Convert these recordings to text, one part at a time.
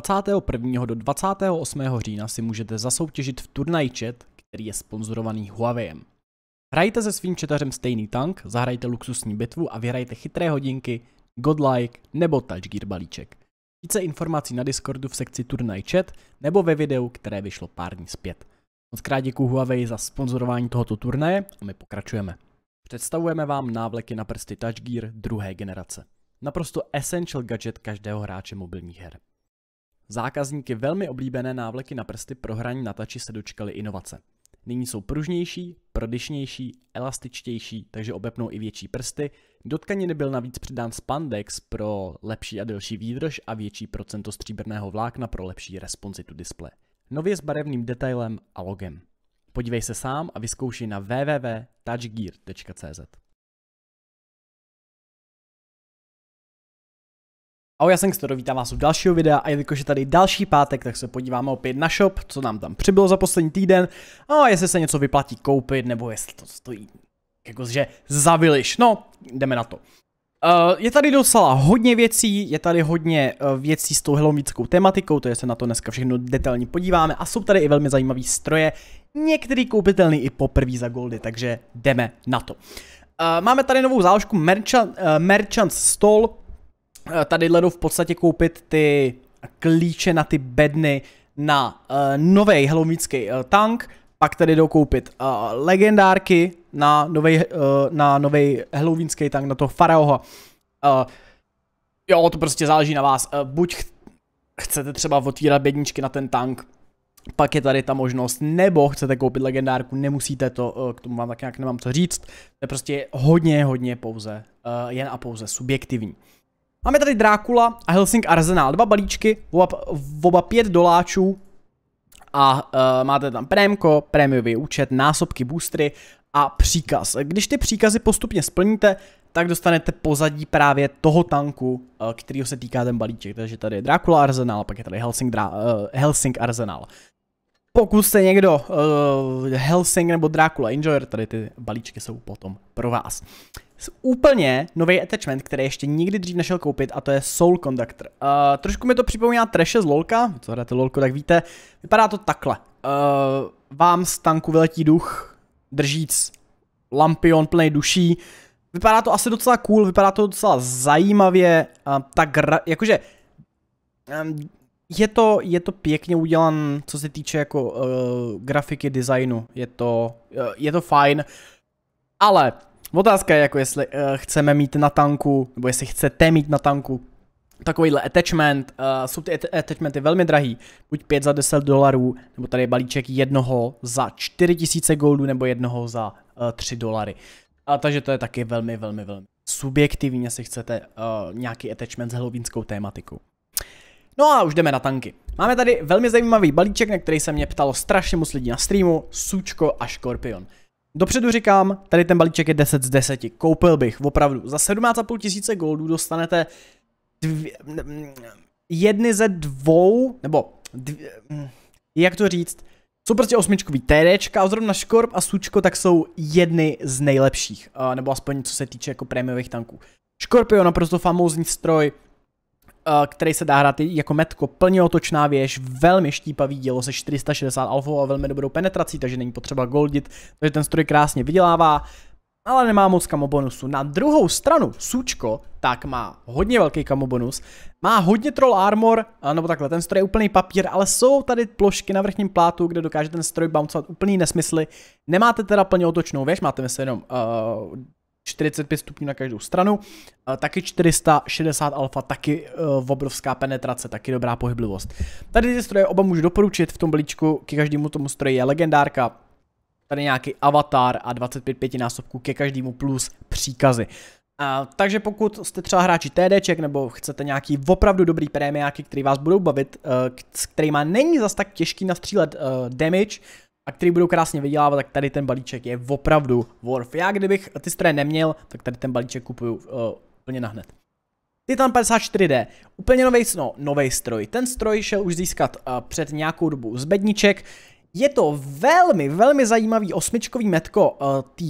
21. do 28. října si můžete zasoutěžit v turnajčet, který je sponzorovaný Huawei. Hrajte se svým četařem stejný tank, zahrajte luxusní bitvu a vyhrajte chytré hodinky, godlike nebo touchgear balíček. Více informací na Discordu v sekci Turnaj chat nebo ve videu, které vyšlo pár dní zpět. Moc krát děkuji Huawei za sponzorování tohoto turnaje a my pokračujeme. Představujeme vám návleky na prsty touchgear druhé generace. Naprosto essential gadget každého hráče mobilních her. Zákazníky velmi oblíbené návleky na prsty pro hraní na tači se dočkaly inovace. Nyní jsou pružnější, prodyšnější, elastičtější, takže obepnou i větší prsty. Do tkaniny byl navíc přidán spandex pro lepší a delší výdrž a větší procento stříbrného vlákna pro lepší responsitu displeje. Nově s barevným detailem a logem. Podívej se sám a vyzkoušej na www.touchgear.cz. Ahoj, já jsem Xtero, vítám vás u dalšího videa a jelikož je tady další pátek, tak se podíváme opět na shop, co nám tam přibylo za poslední týden a jestli se něco vyplatí koupit nebo jestli to stojí jakože zaviliš. No, jdeme na to. Uh, je tady docela hodně věcí, je tady hodně uh, věcí s tou helomickou tematikou, to je se na to dneska všechno detailně podíváme a jsou tady i velmi zajímavý stroje, některý koupitelný i poprvé za goldy, takže jdeme na to. Uh, máme tady novou záložku Merchant, uh, Merchant Stall, Eh, tady jdu v podstatě koupit ty klíče na ty bedny na uh, eh, nový halloweenský uh, tank, pak tady jdou koupit uh, legendárky na nový uh, na novej halloweenský tank, na toho faraoha. Uh, jo, to prostě záleží na vás. Uh, buď ch- chcete třeba otvírat bedničky na ten tank, pak je tady ta možnost, nebo chcete koupit legendárku, nemusíte to, k tomu vám tak nějak nemám co říct, to je prostě hodně, hodně pouze, jen a pouze subjektivní. Máme tady Drákula a Helsing Arsenal, dva balíčky, oba, oba pět doláčů a uh, máte tam prémko, prémiový účet, násobky, boostry a příkaz. Když ty příkazy postupně splníte, tak dostanete pozadí právě toho tanku, e, kterýho se týká ten balíček. Takže tady je Drákula Arsenal, pak je tady Helsing, Dra- uh, e, Helsing Arsenal. Pokud jste někdo uh, Helsing nebo Dracula Enjoyer, tady ty balíčky jsou potom pro vás. Úplně nový attachment, který ještě nikdy dřív nešel koupit, a to je Soul Conductor. Uh, trošku mi to připomíná Treshe z LOLka, co hrajete LOLko, tak víte. Vypadá to takhle. Uh, vám z tanku vyletí duch, držíc lampion plný duší. Vypadá to asi docela cool, vypadá to docela zajímavě. Uh, tak, jakože... Um, je to, je to pěkně udělan, co se týče jako uh, grafiky, designu. Je to, uh, je to fajn. Ale otázka je jako jestli uh, chceme mít na tanku, nebo jestli chcete mít na tanku takovýhle attachment, uh, jsou ty attachmenty velmi drahý, buď 5 za 10 dolarů, nebo tady je balíček jednoho za 4000 goldů, nebo jednoho za uh, 3 dolary. A takže to je taky velmi, velmi, velmi subjektivní, jestli chcete uh, nějaký attachment s helovínskou tématikou. No a už jdeme na tanky. Máme tady velmi zajímavý balíček, na který se mě ptalo strašně moc lidí na streamu, Sučko a Škorpion. Dopředu říkám, tady ten balíček je 10 z 10, koupil bych, opravdu. Za 17,5 tisíce goldů dostanete dvě, jedny ze dvou, nebo dvě, jak to říct, jsou prostě osmičkový TDčka a zrovna Škorp a Sučko tak jsou jedny z nejlepších, nebo aspoň co se týče jako prémiových tanků. Škorpion naprosto famózní stroj, Eh, který se dá hrát jako metko, plně otočná věž, velmi štípavý dělo se 460 alfa a velmi dobrou penetrací, takže není potřeba goldit, takže ten stroj krásně vydělává, ale nemá moc kamobonusu. Na druhou stranu Sučko, tak má hodně velký kamobonus, má hodně troll armor, nebo takhle, ten stroj je úplný papír, ale jsou tady plošky na vrchním plátu, kde dokáže ten stroj bouncovat úplný nesmysly. Nemáte teda plně otočnou věž, máte myslím jenom uh, 45 stupňů na každou stranu, taky 460 alfa, taky uh, obrovská penetrace, taky dobrá pohyblivost. Tady ty stroje oba můžu doporučit, v tom balíčku ke každému tomu stroji je legendárka, tady nějaký avatar a 25 násobků ke každému plus příkazy. Uh, takže pokud jste třeba hráči TDček nebo chcete nějaký opravdu dobrý prémiáky, který vás budou bavit, uh, s kterýma není zas tak těžký nastřílet uh, damage, a který budou krásně vydělávat, tak tady ten balíček je opravdu worth. Já kdybych ty stroje neměl, tak tady ten balíček kupuju uh, úplně nahned. Titan 54D, úplně nový no, novej stroj. Ten stroj šel už získat uh, před nějakou dobu z bedniček. Je to velmi, velmi zajímavý osmičkový metko uh, eh, té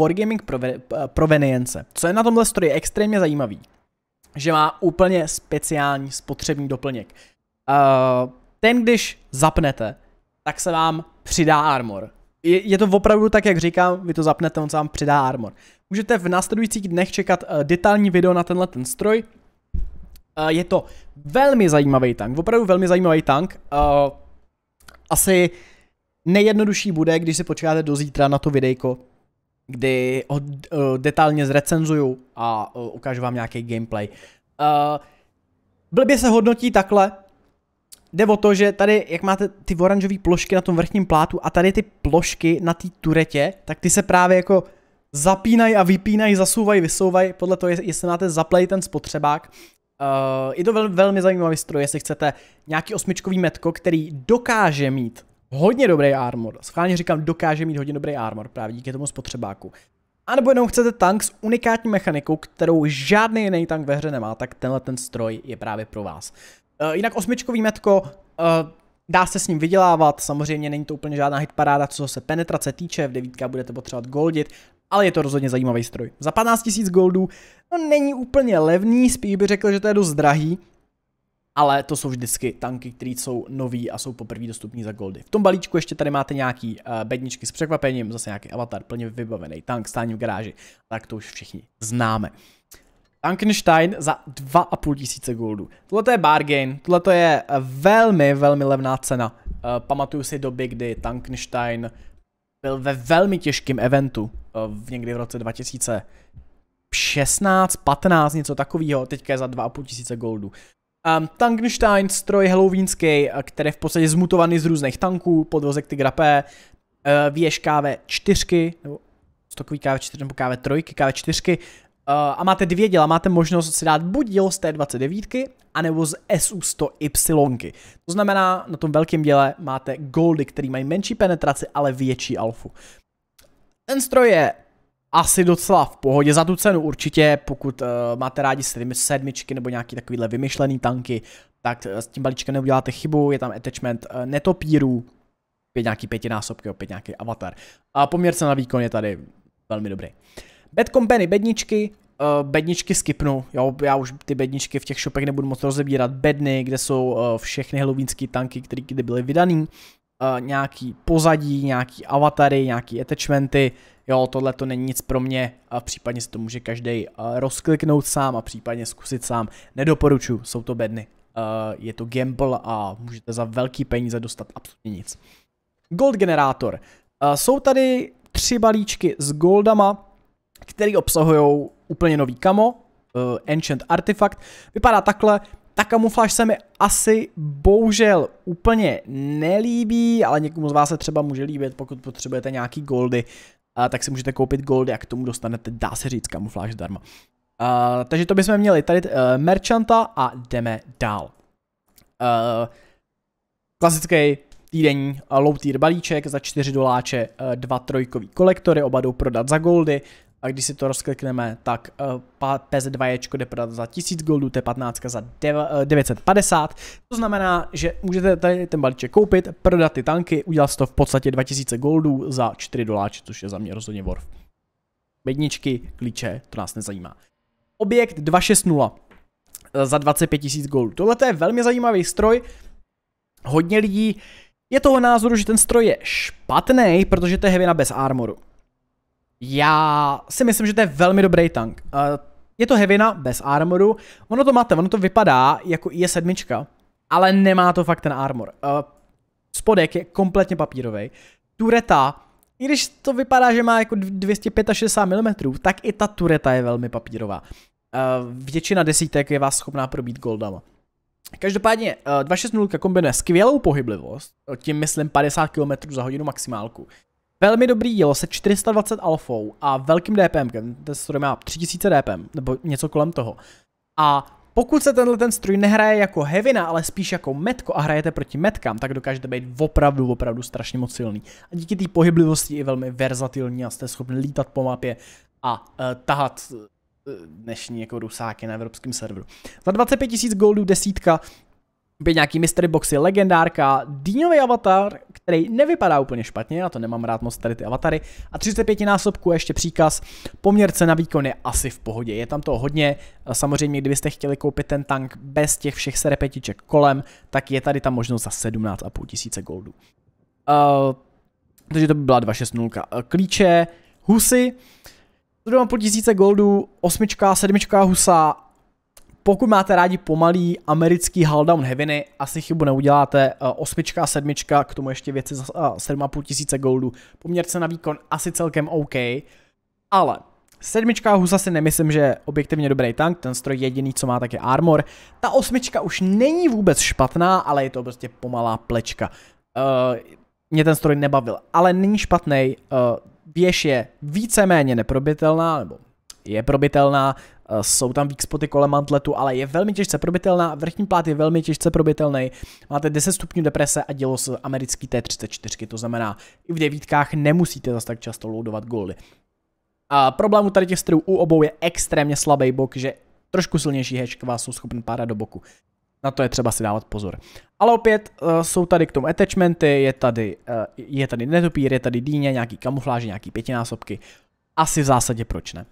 Wargaming prove, uh, provenience. Co je na tomhle stroji extrémně zajímavý, že má úplně speciální spotřební doplněk. Uh, ten, když zapnete, tak se vám přidá armor. Je, je to opravdu tak, jak říkám, vy to zapnete, on se vám přidá armor. Můžete v následujících dnech čekat uh, detailní video na tenhle ten stroj. Uh, je to velmi zajímavý tank, opravdu velmi zajímavý tank. Uh, asi nejjednodušší bude, když si počkáte do zítra na to videjko, kdy ho uh, detailně zrecenzuju a uh, ukážu vám nějaký gameplay. Uh, blbě se hodnotí takhle, jde o to, že tady, jak máte ty oranžové plošky na tom vrchním plátu a tady ty plošky na té turetě, tak ty se právě jako zapínají a vypínají, zasouvají, vysouvají, podle toho, jestli máte zaplej ten spotřebák. Uh, je to vel, velmi zajímavý stroj, jestli chcete nějaký osmičkový metko, který dokáže mít hodně dobrý armor. Schválně říkám, dokáže mít hodně dobrý armor právě díky tomu spotřebáku. A nebo jenom chcete tank s unikátní mechanikou, kterou žádný jiný tank ve hře nemá, tak tenhle ten stroj je právě pro vás. Eh, jinak osmičkový metko, eh, dá se s ním vydělávat, samozřejmě není to úplně žádná hitparáda, co se penetrace týče, v devítka budete potřebovat goldit, ale je to rozhodně zajímavý stroj. Za 15 000 goldů, no není úplně levný, spíš by řekl, že to je dost drahý, ale to jsou vždycky tanky, které jsou nový a jsou poprvé dostupní za goldy. V tom balíčku ještě tady máte nějaký uh, bedničky s překvapením, zase nějaký avatar, plně vybavený tank, stání v garáži, tak to už všichni známe. Ankenstein za 2,5 tisíce goldů. Tohle je bargain, tohle je eh, velmi, velmi levná cena. Uh, pamatuju si doby, kdy Tankenstein byl ve velmi těžkém eventu, uh, někdy v roce 2016, 15, něco takového, teďka je za 2,5 tisíce goldů. Um, ehm, Tankenstein, stroj halloweenský, který je v podstatě zmutovaný z různých tanků, podvozek Tigra P, uh, věž KV4, nebo stokový takový KV4 nebo KV3, KV4, Eh, a máte dvě děla. máte možnost si dát buď dílo z t 29 anebo z SU100Y. To znamená, na tom velkém děle máte goldy, který mají menší penetraci, ale větší alfu. Ten stroj je asi docela v pohodě za tu cenu určitě, pokud uh, máte rádi sedmičky nebo nějaký takovýhle vymyšlený tanky, tak eh, s tím balíčkem neuděláte chybu, je tam attachment uh, netopírů, pět nějaký pětinásobky, opět nějaký avatar. A poměr se na výkon je tady velmi dobrý. Uh, Bad Company bedničky, uh, bedničky skipnu, jo, já už ty bedničky v těch shopech nebudu moc rozebírat, bedny, kde jsou uh, všechny halloweenské tanky, které kdy byly vydaný, uh, nějaký pozadí, nějaký avatary, nějaký attachmenty, jo, tohle to není nic pro mě a případně se to může každý uh, rozkliknout sám a případně zkusit sám, nedoporučuju, jsou to bedny, uh, je to gamble a můžete za velký peníze dostat absolutně nic. Gold generátor. Uh, jsou tady tři balíčky s goldama, který obsahují úplně nový kamo, uh, Ancient Artifact. Vypadá takhle, ta kamufláž se mi asi bohužel úplně nelíbí, ale někomu z vás se třeba může líbit, pokud potřebujete nějaký goldy, uh, tak si můžete koupit goldy a k tomu dostanete, dá se říct, kamufláž zdarma. Uh, takže to bychom měli tady uh, Merchanta a jdeme dál. Uh, klasický týdenní low tier balíček za 4 doláče, dva trojkový kolektory, oba jdou prodat za goldy, a když si to rozklikneme, tak eh, PS2 jde prodat za 1000 goldů, T15 za 950. Eh, to znamená, že můžete tady ten balíček koupit, prodat ty tanky, udělat to v podstatě 2000 goldů za 4 doláče, což je za mě rozhodně worf. Bedničky, klíče, to nás nezajímá. Objekt 260 eh, za 25 000 goldů. Tohle je velmi zajímavý stroj. Hodně lidí je toho názoru, že ten stroj je špatný, protože to je heavy na bez armoru. Já si myslím, že to je velmi dobrý tank. je to hevina bez armoru. Ono to máte, ono to vypadá jako is 7 ale nemá to fakt ten armor. spodek je kompletně papírový. Tureta, i když to vypadá, že má jako 265 mm, tak i ta tureta je velmi papírová. většina desítek je vás schopná probít goldama. Každopádně 260 eh, kombinuje skvělou pohyblivost, tím myslím 50 km za hodinu maximálku. Velmi dobrý dílo se 420 alfou a velkým DPM, ten stroj má 3000 DPM, nebo něco kolem toho. A pokud se tenhle ten stroj nehraje jako hevina, ale spíš jako metko a hrajete proti metkám, tak dokážete být opravdu, opravdu strašně moc silný. A díky té pohyblivosti je velmi verzatilní a jste schopni lítat po mapě a uh, tahat eh, dnešní jako rusáky na evropském serveru. Za 25 000 goldů desítka by nějaký mystery boxy, legendárka, dýňový avatar, který nevypadá úplně špatně, já to nemám rád moc tady ty avatary, a 35 násobku ještě příkaz, poměrce na výkon je asi v pohodě, je tam toho hodně, samozřejmě kdybyste chtěli koupit ten tank bez těch všech serepetiček kolem, tak je tady ta možnost za 17,5 tisíce goldů. Uh, takže to by byla 260. Eh, klíče, husy, 7,5 tisíce goldů, osmička, sedmička husa, pokud máte rádi pomalý americký Halldown Heaviny, asi chybu neuděláte. Eh, osmička a sedmička, k tomu ještě věci za 7,5 eh, tisíce goldu. Poměrce na výkon asi celkem OK. Ale Sedmička Husa si nemyslím, že je objektivně dobrý tank, ten stroj jediný, co má, tak je armor. Ta osmička už není vůbec špatná, ale je to prostě pomalá plečka. Uh, mě ten stroj nebavil, ale není špatný. Uh, věž je víceméně neprobitelná, nebo je probitelná, eh, jsou tam weak spoty kolem mantletu, ale je velmi těžce probitelná, vrchní plát je velmi těžce probitelný, máte 10 stupňů deprese a dělo z americký T34, to znamená, i v devítkách nemusíte zase tak často loadovat goldy. A problém u tady těch strojů u obou je extrémně slabý bok, že trošku silnější hečky vás jsou schopen párat do boku. Na to je třeba si dávat pozor. Ale opět uh, jsou tady k tomu attachmenty, je tady, uh, je tady netopír, je tady dýně, nějaký kamufláže, nějaký pětinásobky. Asi v zásadě proč ne.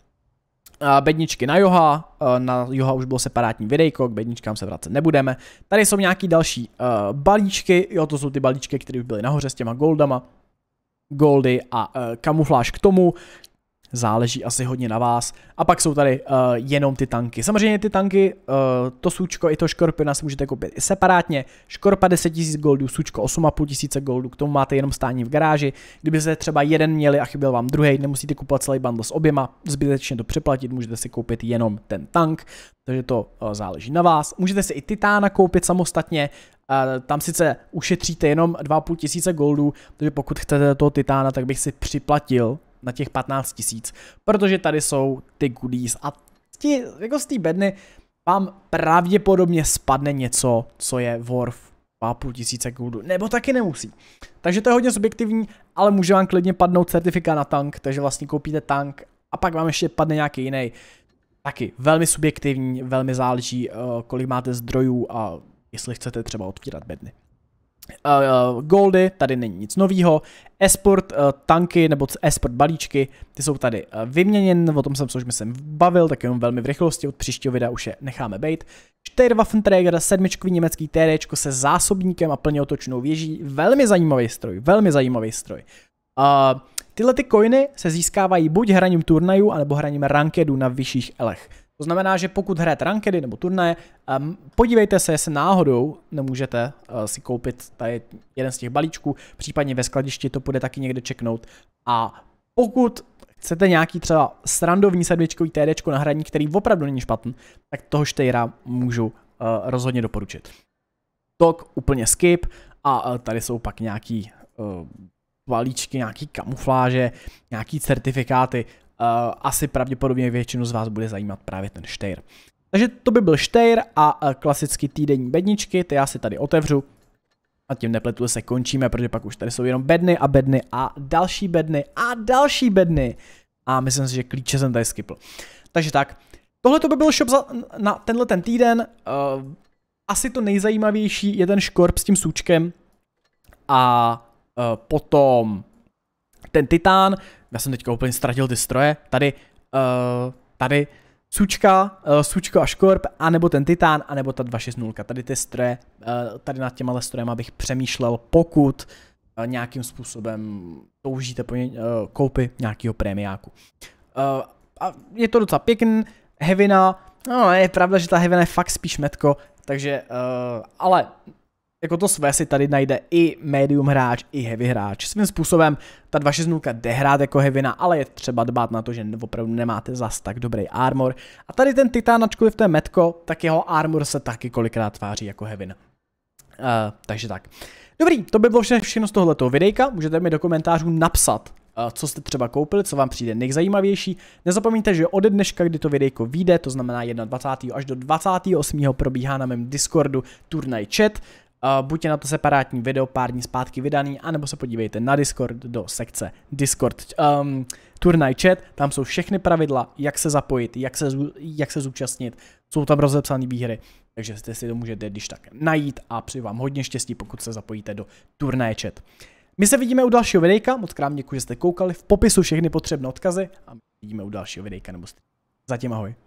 Eh, bedničky na Joha, eh, na Joha už bylo separátní videjko, k bedničkám se vracet nebudeme. Tady jsou nějaký další eh, balíčky, jo to jsou ty balíčky, které už byly nahoře s těma goldama, goldy a kamufláž k tomu záleží asi hodně na vás. A pak jsou tady uh, jenom ty tanky. Samozřejmě ty tanky, uh, to sučko i to škorpiona si můžete koupit i separátně. Škorpa 10 000 goldů, sučko 8,5 tisíce goldů, k tomu máte jenom stání v garáži. Kdybyste třeba jeden měli a chyběl vám druhý, nemusíte kupovat celý bundle s oběma, zbytečně to přeplatit, můžete si koupit jenom ten tank, takže to uh, záleží na vás. Můžete si i titána koupit samostatně, tam sice ušetříte jenom 2,5 tisíce goldů, takže pokud chcete toho titána, tak bych si připlatil na těch 15 tisíc, protože tady jsou ty goodies a ti, jako z té bedny vám pravděpodobně spadne něco, co je worth 2,5 tisíce goldu, nebo taky nemusí. Takže to je hodně subjektivní, ale může vám klidně padnout certifikát na tank, takže vlastně koupíte tank a pak vám ještě padne nějaký jiný. Taky velmi subjektivní, velmi záleží, eh, kolik máte zdrojů a jestli chcete třeba otvírat bedny. Uh, eh, eh, goldy, tady není nic novýho. Esport uh, tanky nebo esport balíčky, ty jsou tady uh, vyměněn, o tom jsem se už myslím bavil, tak jenom velmi v rychlosti, od příštího videa už je necháme být. Steyrwaffenträger, sedmičkový německý TD se zásobníkem a plně otočnou věží, velmi zajímavý stroj, velmi zajímavý stroj. Uh, tyhle ty coiny se získávají buď hraním turnajů, anebo hraním rankedů na vyšších elech. To znamená, že pokud hrajete rankedy nebo turnaje, um, podívejte se, jestli náhodou nemůžete uh, si koupit tady jeden z těch balíčků, případně ve skladišti to bude taky někde čeknout. A pokud chcete nějaký třeba srandovní sedmičkový TD na hraní, který opravdu není špatný, tak toho štejra můžu uh, rozhodně doporučit. Tok úplně skip a uh, tady jsou pak nějaký uh, balíčky, nějaký kamufláže, nějaký certifikáty. Eh, asi pravděpodobně většinu z vás bude zajímat právě ten štejr. Takže to by byl štejr a eh, klasicky týdenní bedničky, ty já si tady otevřu a tím nepletu se končíme, protože pak už tady jsou jenom bedny a bedny a další bedny a další bedny. A myslím si, že klíče jsem tady skipl. Takže tak, tohle to by byl shop za, na tenhle ten týden. Uh, asi to nejzajímavější je ten škorp s tím sučkem a uh, potom ten titán, já jsem teďka úplně ztratil ty stroje, tady, uh, tady, Sučka, uh, Sučko a Škorp, anebo ten Titán, anebo ta 260. Tady ty stroje, uh, tady nad těma strojem bych přemýšlel, pokud uh, nějakým způsobem toužíte po ně, uh, koupy nějakého prémiáku. Uh, a je to docela pěkný, Hevina, no, je pravda, že ta Hevina je fakt spíš metko, takže, uh, ale jako to své si tady najde i medium hráč, i heavy hráč. Svým způsobem ta 260 jde hrát jako heavyna, ale je třeba dbát na to, že opravdu nemáte zas tak dobrý armor. A tady ten titán, ačkoliv to je metko, tak jeho armor se taky kolikrát tváří jako heavyn. Uh, eh, takže tak. Dobrý, to by bylo všechno z tohoto videjka. Můžete mi do komentářů napsat, eh, co jste třeba koupili, co vám přijde nejzajímavější. Nezapomeňte, že ode dneška, kdy to videjko vyjde, to znamená 21. až do 28. probíhá na mém Discordu turnaj chat. Uh, buď je na to separátní video pár dní zpátky vydaný, anebo se podívejte na Discord do sekce Discord um, turnaj chat, tam jsou všechny pravidla, jak se zapojit, jak se, jak se zúčastnit, jsou tam rozepsané výhry, takže jste si to můžete když tak najít a přeji vám hodně štěstí, pokud se zapojíte do Turnaj chat. My se vidíme u dalšího videjka, moc krám děkuji, že jste koukali, v popisu všechny potřebné odkazy a my se vidíme u dalšího videjka nebo Zatím ahoj.